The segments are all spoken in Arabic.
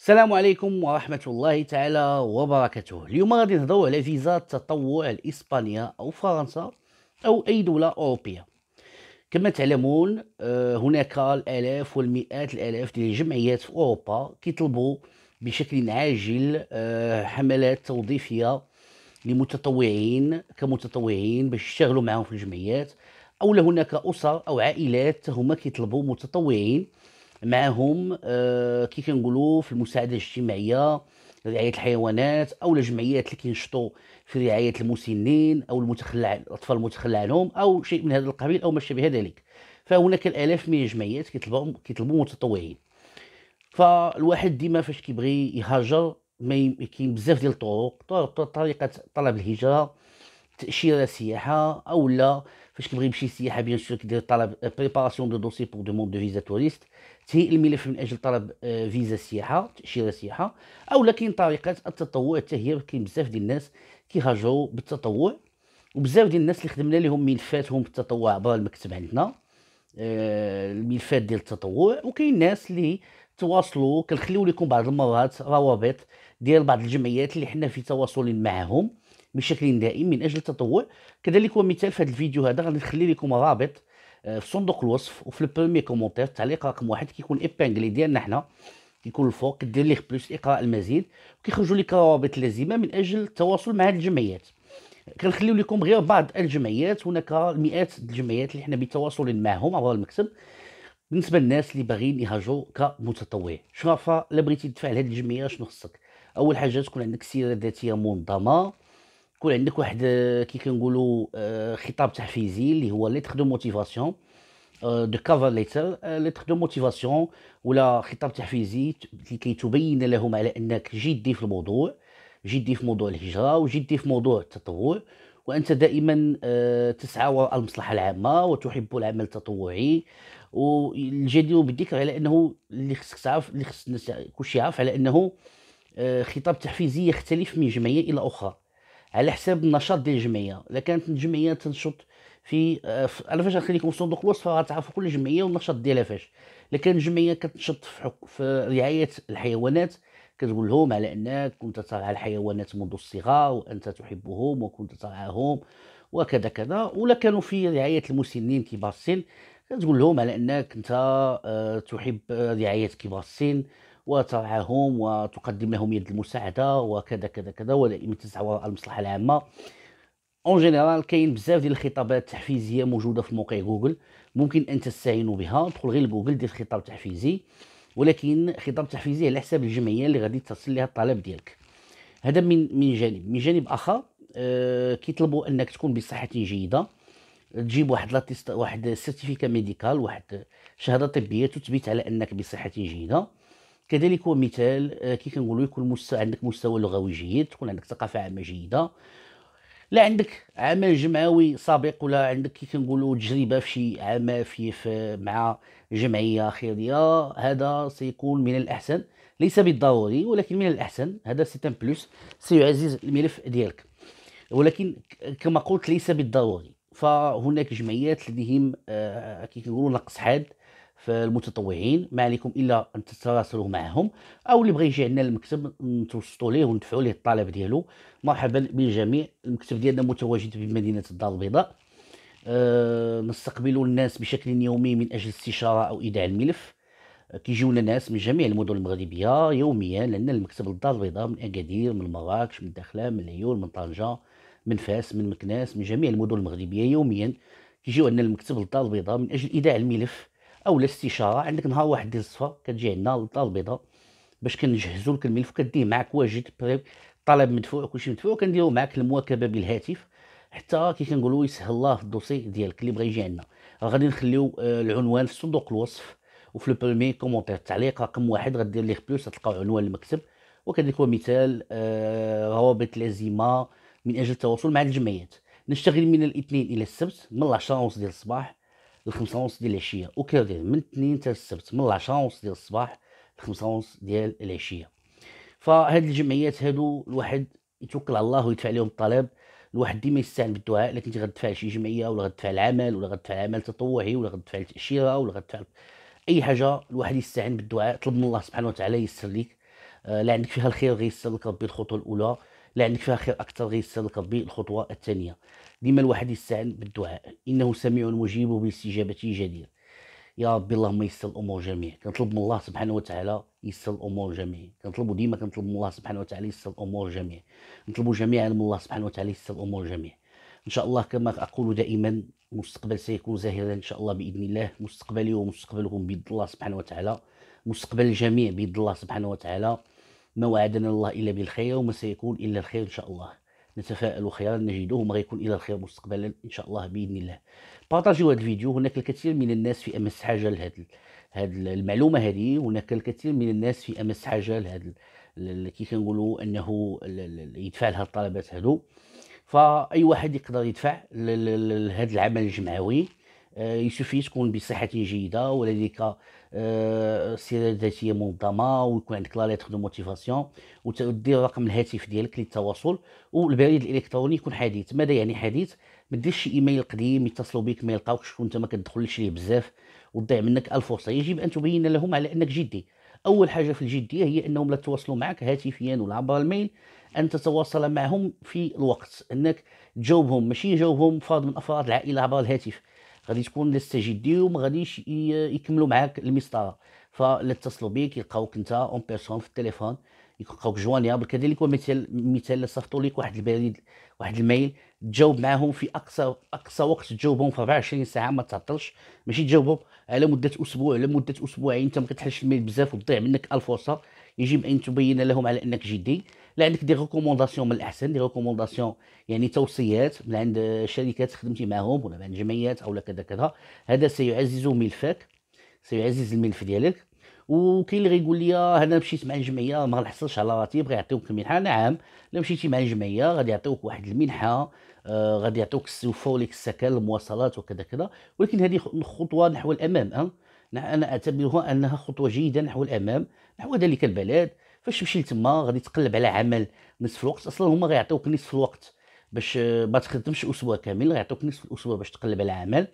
السلام عليكم ورحمة الله تعالى وبركاته اليوم غادي نهضرو على فيزا التطوع لإسبانيا أو فرنسا أو أي دولة أوروبية كما تعلمون آه، هناك الآلاف والمئات الآلاف ديال الجمعيات في أوروبا كيطلبوا بشكل عاجل آه، حملات توظيفية لمتطوعين كمتطوعين باش يشتغلوا معاهم في الجمعيات أو هناك أسر أو عائلات هما كيطلبوا متطوعين معاهم آه، كي كنقولوا في المساعده الاجتماعيه رعايه الحيوانات او الجمعيات اللي كينشطوا في رعايه المسنين او المتخلع الاطفال المتخلى عنهم او شيء من هذا القبيل او ما شابه ذلك فهناك الالاف من الجمعيات كيطلبوا كيطلبوا متطوعين فالواحد ديما فاش كيبغي يهاجر ما كاين بزاف ديال الطرق طريقه طلب الهجره تاشيره سياحه او لا فاش كيبغي يمشي سياحه بيان سور كيدير طلب بريباراسيون دو دوسي بور دوموند دو فيزا توريست تهيئ الملف من اجل طلب فيزا سياحه تاشيره سياحه او لكن طريقات التطوع حتى هي كاين بزاف ديال الناس كيهاجروا بالتطوع وبزاف ديال الناس اللي خدمنا لهم ملفاتهم بالتطوع عبر المكتب عندنا الملفات ديال التطوع وكاين ناس اللي تواصلوا كنخليو لكم بعض المرات روابط ديال بعض الجمعيات اللي حنا في تواصل معهم بشكل دائم من اجل التطوع كذلك هو مثال في هذا الفيديو هذا غادي نخلي لكم رابط آه، في صندوق الوصف وفي البريمي كومونتير التعليق رقم واحد كيكون ايبانغلي ديالنا حنا كيكون الفوق كدير ليه بلوس اقرا المزيد وكيخرجوا لك روابط لازمه من اجل التواصل مع هذه الجمعيات كنخليو لكم غير بعض الجمعيات هناك مئات الجمعيات اللي حنا بتواصل معهم عبر المكتب بالنسبه للناس اللي باغيين يهاجروا كمتطوع شرافه لا بغيتي تدفع لهذه الجمعيه شنو خصك اول حاجه تكون عندك سيره ذاتيه منظمه تكون عندك واحد آه، كي كنقولوا آه، خطاب تحفيزي اللي هو ليتر دو موتيفاسيون دو كافر ليتر ليتر دو موتيفاسيون ولا خطاب تحفيزي لكي تبين لهم على انك جدي في الموضوع جدي في موضوع الهجره وجدي في موضوع التطوع وانت دائما آه، تسعى وراء المصلحه العامه وتحب العمل التطوعي والجدير بالذكر على انه اللي خصك تعرف اللي خص الناس كلشي يعرف على انه خطاب تحفيزي يختلف من جمعيه الى اخرى على حساب النشاط ديال الجمعيه اذا كانت الجمعيه تنشط في انا آه، فاش غنخلي لكم صندوق الوصف غتعرفوا كل جمعيه والنشاط ديالها فاش الا كانت الجمعيه كتنشط في, حك... في رعايه الحيوانات كتقول لهم على انك كنت ترعى الحيوانات منذ الصغر وانت تحبهم وكنت ترعاهم وكذا كذا ولا كانوا في رعايه المسنين كبار السن كتقول لهم على انك انت آه، تحب آه، رعايه كبار السن وترعاهم وتقدم لهم يد المساعده وكذا كذا كذا ودائما تسعى وراء المصلحه العامه اون جينيرال كاين بزاف ديال الخطابات التحفيزيه موجوده في موقع جوجل ممكن ان تستعينوا بها ادخل غير لجوجل دير خطاب تحفيزي ولكن خطاب تحفيزي على حساب الجمعيه اللي غادي تصل لها الطلب ديالك هذا من من جانب من جانب اخر آه كيطلبوا انك تكون بصحه جيده تجيب واحد لاتيست واحد سيرتيفيكا ميديكال واحد شهاده طبيه تثبت على انك بصحه جيده كذلك هو مثال آه، كي كنقولوا يكون مستوى عندك مستوى لغوي جيد تكون عندك ثقافه عامه جيده لا عندك عمل جمعوي سابق ولا عندك كي كنقولوا تجربه في شي عمل في, مع جمعيه خيريه هذا سيكون من الاحسن ليس بالضروري ولكن من الاحسن هذا سي بلوس سيعزز الملف ديالك ولكن كما قلت ليس بالضروري فهناك جمعيات لديهم آه، كي كنقولوا نقص حاد في المتطوعين ما عليكم الا ان تتراسلوا معهم او اللي بغى يجي عندنا المكتب نتوسطوا ليه وندفعوا ليه الطلب ديالو مرحبا بالجميع المكتب ديالنا متواجد في مدينه الدار البيضاء آه، نستقبل الناس بشكل يومي من اجل استشاره او ايداع الملف آه، كيجيونا ناس من جميع المدن المغربيه يوميا لان المكتب الدار البيضاء من اكادير من مراكش من الداخله من العيون من طنجه من فاس من مكناس من جميع المدن المغربيه يوميا كيجيو عندنا المكتب للدار البيضاء من اجل ايداع الملف او الاستشاره عندك نهار واحد ديال الصفه كتجي عندنا للدار البيضاء باش كنجهزوا لك الملف كديه معك واجد طلب مدفوع كلشي مدفوع كنديروا معك المواكبه بالهاتف حتى كي كنقولوا يسهل الله في الدوسي ديالك اللي بغى يجي عندنا غادي نخليو آه، العنوان في صندوق الوصف وفي لو برومي كومونتير التعليق رقم واحد غدير ليه بلوس غتلقاو عنوان المكتب وكذلك هو مثال آه، روابط لازمه من اجل التواصل مع الجمعيات نشتغل من الاثنين الى السبت من 10 ونص ديال الصباح لخمسة ونص ديال العشيه وكذلك من الاثنين حتى السبت من 10 ونص ديال الصباح لخمسة ونص ديال العشيه فهاد الجمعيات هادو الواحد يتوكل على الله ويدفع لهم الطلب الواحد ديما يستعن بالدعاء لكن غتدفع لشي جمعيه ولا غتدفع العمل ولا غتدفع عمل تطوعي ولا غتدفع التاشيره ولا غتدفع اي حاجه الواحد يستعن بالدعاء طلب من الله سبحانه وتعالى يسر لك آه، لا عندك فيها الخير غيسر لك ربي الخطوه الاولى لعلك فيها خير اكثر غير يسالك ربي الخطوه الثانيه ديما الواحد يستعن بالدعاء انه سميع مجيب باستجابته جدير يا ربي اللهم يسر الامور جميع كنطلب من الله سبحانه وتعالى يسر الامور جميع كنطلبوا ديما كنطلب من الله سبحانه وتعالى يسر الامور جميع نطلبوا جميعا من الله سبحانه وتعالى يسر الامور جميع ان شاء الله كما اقول دائما المستقبل سيكون زاهرا ان شاء الله باذن الله مستقبلي ومستقبلكم بيد الله سبحانه وتعالى مستقبل الجميع بيد الله سبحانه وتعالى ما وعدنا الله الا بالخير وما سيكون الا الخير ان شاء الله نتفائل خيرا نجده وما غيكون الى الخير مستقبلا ان شاء الله باذن الله بارطاجيو هذا الفيديو هناك الكثير من الناس في امس حاجه لهذا هذه المعلومه هذه هناك الكثير من الناس في امس حاجه لهذا كي كنقولوا انه يدفع لها الطلبات هذو فاي واحد يقدر يدفع لهذا العمل الجمعوي آه، يسوفي تكون بصحه جيده ولديك آه، السيرة الذاتية منظمه ويكون عندك لا ليتر دو موتيفاسيون وتدير رقم الهاتف ديالك للتواصل والبريد الالكتروني يكون حديث ماذا يعني حديث ما ديرش شي ايميل قديم يتصلوا بك ما يلقاوكش وانت ما كتدخلش ليه بزاف وتضيع منك الفرصه يجب ان تبين لهم على انك جدي اول حاجه في الجديه هي انهم لا تواصلوا معك هاتفيا ولا عبر الميل ان تتواصل معهم في الوقت انك تجاوبهم ماشي جاوبهم فرد من افراد العائله عبر الهاتف غادي تكون لسه جدي وما غاديش يكملوا معاك المسطره فلا اتصلوا بك يلقاوك انت اون بيرسون في التليفون يلقاوك جوانيابل كذلك ومثال مثال صيفطوا لك واحد البريد واحد الميل تجاوب معاهم في اقصى اقصى وقت تجاوبهم في 24 ساعه ما تعطلش ماشي تجاوبهم على مده اسبوع على مده اسبوعين انت ما كتحلش الميل بزاف وتضيع منك الفرصه يجب ان تبين لهم على انك جدي عندك دي ريكومونداسيون من الاحسن دي ريكومونداسيون يعني توصيات من عند شركات خدمتي معهم ولا من عند جمعيات او كذا كذا هذا سيعزز ملفك سيعزز الملف ديالك وكاين اللي غيقول لي انا مشيت مع الجمعيه ما غنحصلش على راتب غيعطيوك المنحه نعم الا مشيتي مع الجمعيه غادي يعطيوك واحد المنحه آه غادي يعطيوك يوفروا السكن المواصلات وكذا كذا ولكن هذه خطوه نحو الامام أه؟ انا اعتبرها انها خطوه جيده نحو الامام نحو ذلك البلد فاش تمشي لتما غادي تقلب على عمل نصف الوقت اصلا هما غيعطيوك نصف الوقت باش آه، ما تخدمش اسبوع كامل غيعطيوك نصف الاسبوع باش تقلب على عمل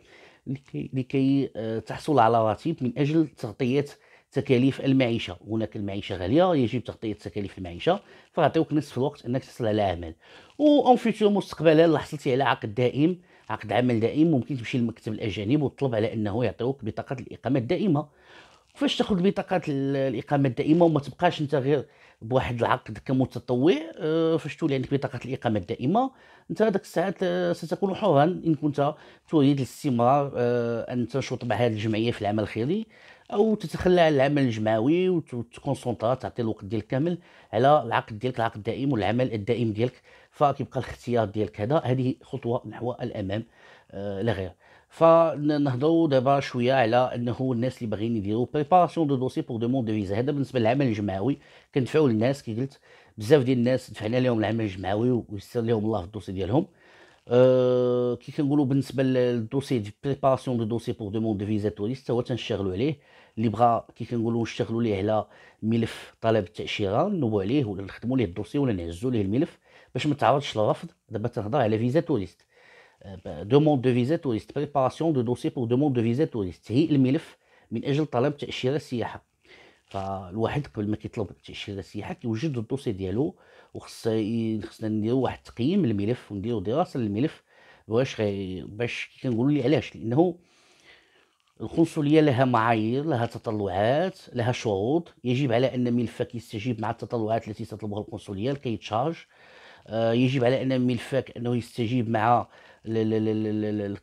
لكي, لكي آه، تحصل على راتب من اجل تغطيه تكاليف المعيشه هناك المعيشه غاليه يجب تغطيه تكاليف المعيشه فغيعطيوك نصف الوقت انك تحصل على عمل اون فيتور مستقبلا حصلتي على عقد دائم عقد عمل دائم ممكن تمشي للمكتب الاجانب وتطلب على انه يعطيوك بطاقه الاقامه الدائمه كيفاش تاخذ بطاقه الاقامه الدائمه وما تبقاش انت غير بواحد العقد كمتطوع آه، فاش تولي عندك بطاقه الاقامه الدائمه انت هذاك الساعات آه، ستكون حرا ان كنت تريد الاستمرار آه، ان تنشط مع هذه الجمعيه في العمل الخيري او تتخلى عن العمل الجمعوي وتكونسونطرا تعطي الوقت ديالك كامل على العقد ديالك العقد الدائم والعمل الدائم ديالك فكيبقى الاختيار ديالك هذا هذه خطوه نحو الامام لا غير فنهضروا دابا شويه على انه الناس اللي باغيين يديروا بريباراسيون دو دوسي بور دوموند دو فيزا هذا بالنسبه للعمل الجمعوي كندفعوا للناس كي قلت بزاف ديال الناس دفعنا لهم العمل الجمعوي ويسر لهم الله في الدوسي ديالهم أه كي كنقولوا بالنسبه للدوسي دي بريباراسيون دو دوسي بور دوموند دو فيزا توريست هو تنشتغلوا عليه اللي بغى كي كنقولوا نشتغلوا ليه على ملف طلب التاشيره نوبوا عليه ولا نخدموا ليه الدوسي ولا نهزوا ليه الملف باش ما تعرضش للرفض دابا تنهضر على فيزا توريست دوموند دو فيزا توريست بريباراسيون دو دوسي بور دوموند دو فيزا توريست هي الملف من اجل طلب تاشيره سياحه فالواحد قبل ما كيطلب تاشيره السياحه كيوجد الدوسي ديالو وخص خصنا نديرو واحد تقييم الملف ونديرو دراسه للملف واش غي باش كنقولوا لي علاش لانه القنصليه لها معايير لها تطلعات لها شروط يجب على ان ملفك يستجيب مع التطلعات التي تطلبها القنصليه لكي تشارج آه يجب على ان ملفك انه يستجيب مع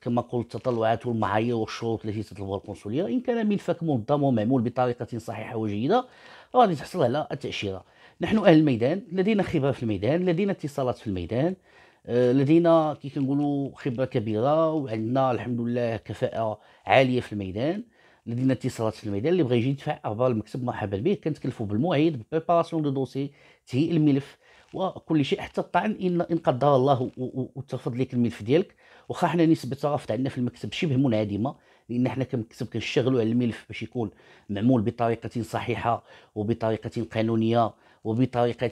كما قلت التطلعات والمعايير والشروط التي تطلبها القنصليه ان كان ملفك منظم ومعمول بطريقه صحيحه وجيده غادي تحصل على التاشيره نحن اهل الميدان لدينا خبره في الميدان لدينا اتصالات في الميدان آه، لدينا كي كنقولوا خبره كبيره وعندنا الحمد لله كفاءه عاليه في الميدان لدينا اتصالات في الميدان اللي بغى يجي يدفع اخبار المكتب مرحبا به كنتكلفوا بالموعد بريباراسيون دو دوسي تهيئ الملف وكل شيء حتى الطعن ان ان قدر الله وترفض لك الملف ديالك واخا حنا نسبه الرفض عندنا في المكتب شبه منعدمه لان حنا كمكتب كنشتغلوا على الملف باش يكون معمول بطريقه صحيحه وبطريقه قانونيه وبطريقه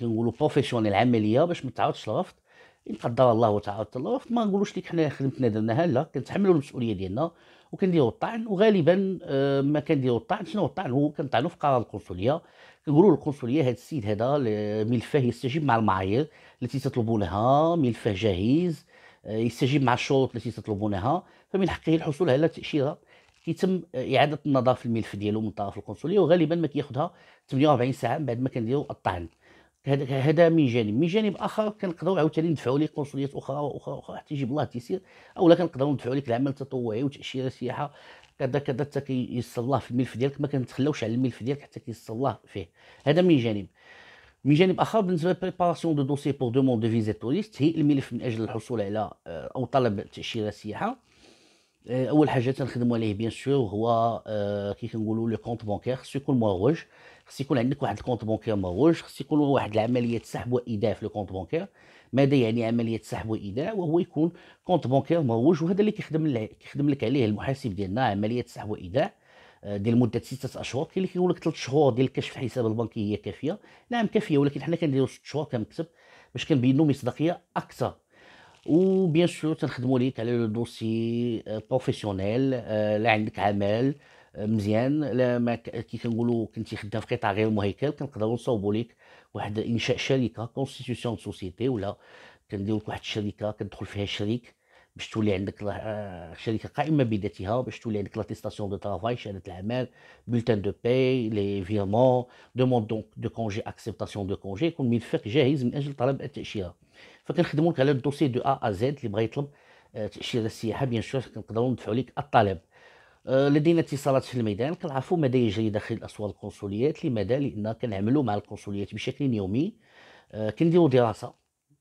كنقولوا بروفيسيونيل عمليه باش ما تعرضش للرفض ان قدر الله وتعالى الرفض ما نقولوش لك حنا خدمتنا درناها لا كنتحملوا المسؤوليه ديالنا وكنديروا الطعن وغالبا آه، ما كنديروا الطعن شنو الطعن هو كنطعنوا في قرار القنصليه نقولوا للقنصليه هذا السيد هذا ملفه يستجيب مع المعايير التي تطلبونها ملفه جاهز آه، يستجيب مع الشروط التي تطلبونها فمن حقه الحصول على تاشيره كيتم آه، اعاده النظر في الملف ديالو من طرف القنصليه وغالبا ما كياخذها 48 ساعه من بعد ما كنديروا الطعن هذا من جانب من جانب اخر كنقدروا عاوتاني ندفعوا ليه قنصليات اخرى واخرى واخرى حتى يجيب الله التيسير اولا كنقدروا ندفعوا لك العمل التطوعي وتاشيره سياحه كذا كذا حتى كيصلاه في الملف ديالك ما كنتخلاوش على الملف ديالك حتى كيصلاه فيه هذا من جانب من جانب اخر بالنسبه للبريباراسيون دو دوسي بور دوموند دو فيزا توريست هي الملف من اجل الحصول على آه، او طلب تاشيره سياحه آه، اول حاجه تنخدموا عليه بيان سور هو آه، كي كنقولوا لو كونت بانكير خصو يكون مروج خص يكون عندك واحد الكونت بانكير مروج خص يكون واحد العمليه سحب وايداع في لو بانكير ماذا يعني عمليه سحب وايداع وهو يكون كونت بونكير مروج وهذا اللي كيخدم كيخدم لك عليه المحاسب ديالنا عمليه سحب وايداع آه، ديال مده ستة اشهر كاين اللي كيقول لك ثلاث شهور ديال كشف الحساب البنكي هي كافيه نعم كافيه ولكن حنا كنديرو ست شهور كنكتب باش كنبينو مصداقيه اكثر وبيان سور تنخدموا ليك على لو دوسي آه، بروفيسيونيل آه، لا عندك عمل مزيان لا ما كي كنقولوا كنتي خدام في قطاع غير مهيكل كنقدروا نصوبوا ليك واحد انشاء شركه كونستيتيسيون دو سوسيتي ولا لك واحد الشركه كتدخل فيها شريك باش تولي عندك آه، شركه قائمه بذاتها باش تولي عندك لاتيستاسيون دو ترافاي شهاده العمل بولتان دو باي لي فيرمون دوموند دونك دو كونجي اكسبتاسيون دو كونجي يكون ملفق جاهز من اجل طلب التاشيره فكنخدموا لك على الدوسي دو ا ا زد اللي بغا يطلب آه، تاشيره السياحه بيان سور كنقدروا ندفعوا لك الطلب آه، لدينا اتصالات في الميدان كنعرفوا داير جاي داخل الاسوار القنصليات لماذا لان كنعملوا مع القنصليات بشكل يومي آه، كنديروا دراسه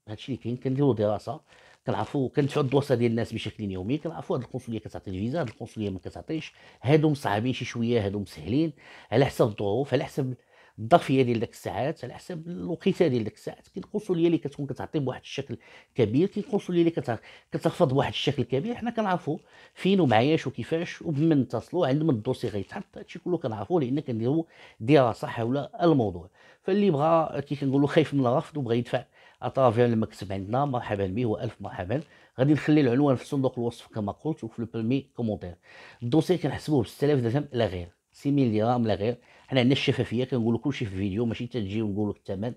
هادشي اللي كاين كنديروا دراسه كنعرفوا كنتفعوا الدوسه ديال الناس بشكل يومي كنعرفوا هاد القنصليه كتعطي الفيزا هاد القنصليه ما كتعطيش هادو مصعبين شي شويه هادو مسهلين على حسب الظروف على حسب الظرفيه ديال داك الساعات على حسب الوقيته ديال داك الساعات كاين القنصليه اللي كتكون كتعطي بواحد الشكل كبير كاين القنصليه اللي كترفض بواحد الشكل كبير حنا كنعرفوا فين ومعاياش وكيفاش وبمن نتصلوا عند من الدوسي غيتحط هادشي كله كنعرفوه لان كنديروا دراسه حول الموضوع فاللي بغى كي كنقولوا خايف من الرفض وبغى يدفع اترافير المكتب عندنا مرحبا به والف مرحبا غادي نخلي العنوان في صندوق الوصف كما قلت وفي البرمي كومونتير الدوسي كنحسبوه ب 6000 درهم لا غير سيميليا لا غير حنا عندنا الشفافيه كنقولوا كلشي في الفيديو ماشي حتى تجي ونقولوا الثمن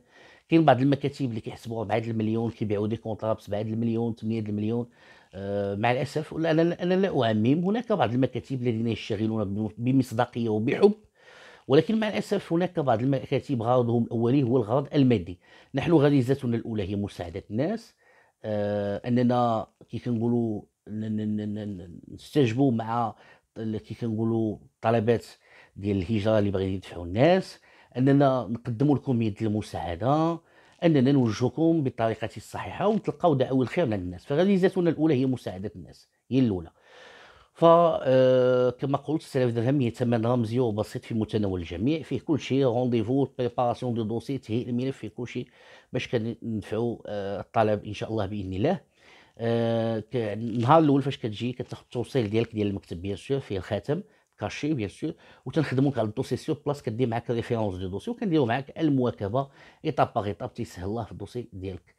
كاين بعض المكاتب اللي كيحسبوا ب المليون كيبيعوا دي كونطرا ب 7 المليون 8 المليون آه، مع الاسف ولا انا انا لا اعمم هناك بعض المكاتب الذين يشتغلون بمصداقيه وبحب ولكن مع الاسف هناك بعض المكاتب غرضهم الاولي هو الغرض المادي نحن غريزتنا الاولى هي مساعده الناس آه اننا كي كنقولوا نستجبوا مع كي كنقولوا طلبات ديال الهجره اللي باغيين يدفعوا الناس اننا نقدموا لكم يد المساعده اننا نوجهكم بالطريقه الصحيحه ونتلقاو دعوه الخير من الناس فغريزتنا الاولى هي مساعده الناس هي الاولى فكما آه، قلت 6000 درهم هي ثمن رمزي وبسيط في متناول الجميع فيه كل شيء رونديفو بريباراسيون دو دوسي تهيئ الملف فيه كل شيء باش كندفعوا آه، الطلب ان شاء الله باذن الله آه، النهار الاول فاش كتجي كتاخذ التوصيل ديالك ديال المكتب بيان سور فيه الخاتم كاشي بيان سور وتنخدموك على الدوسي سور بلاص كدير معاك ريفيرونس دو دوسي وكنديرو معاك المواكبه ايطاب باغ ايطاب تيسهل الله في الدوسي ديالك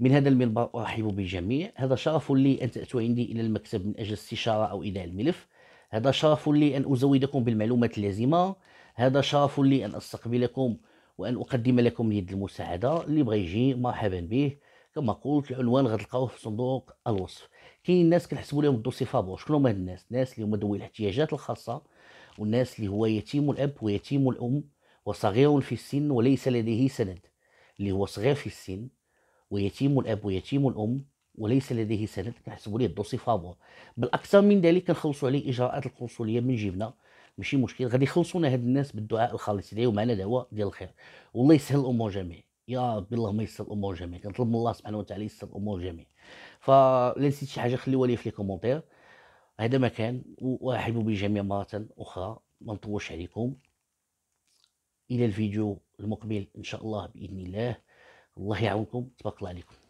من هذا المنبر ارحب بالجميع هذا شرف لي ان تاتوا عندي الى المكتب من اجل استشاره او ايداع الملف هذا شرف لي ان ازودكم بالمعلومات اللازمه هذا شرف لي ان استقبلكم وان اقدم لكم يد المساعده اللي بغى يجي مرحبا به كما قلت العنوان غتلقاوه في صندوق الوصف كاين الناس كنحسبوا لهم الدوسي فابور شكون هما الناس الناس اللي هما ذوي الاحتياجات الخاصه والناس اللي هو يتيم الاب ويتيم الام وصغير في السن وليس لديه سند اللي هو صغير في السن ويتيم الاب ويتيم الام وليس لديه سند كنحسبوا ليه الدوسي فابور بالاكثر من ذلك كنخلصوا عليه اجراءات القنصليه من جيبنا ماشي مشكل غادي يخلصونا هاد الناس بالدعاء الخالص ديالو معنا دعوه ديال الخير والله يسهل الامور جميع يا رب اللهم يسهل الامور جميع كنطلب من الله سبحانه وتعالى يسهل الامور جميع فلا نسيت شي حاجه خليوها لي في لي كومونتير هذا ما كان وارحب بالجميع مره اخرى ما نطولش عليكم الى الفيديو المقبل ان شاء الله باذن الله الله يعاونكم تبارك الله عليكم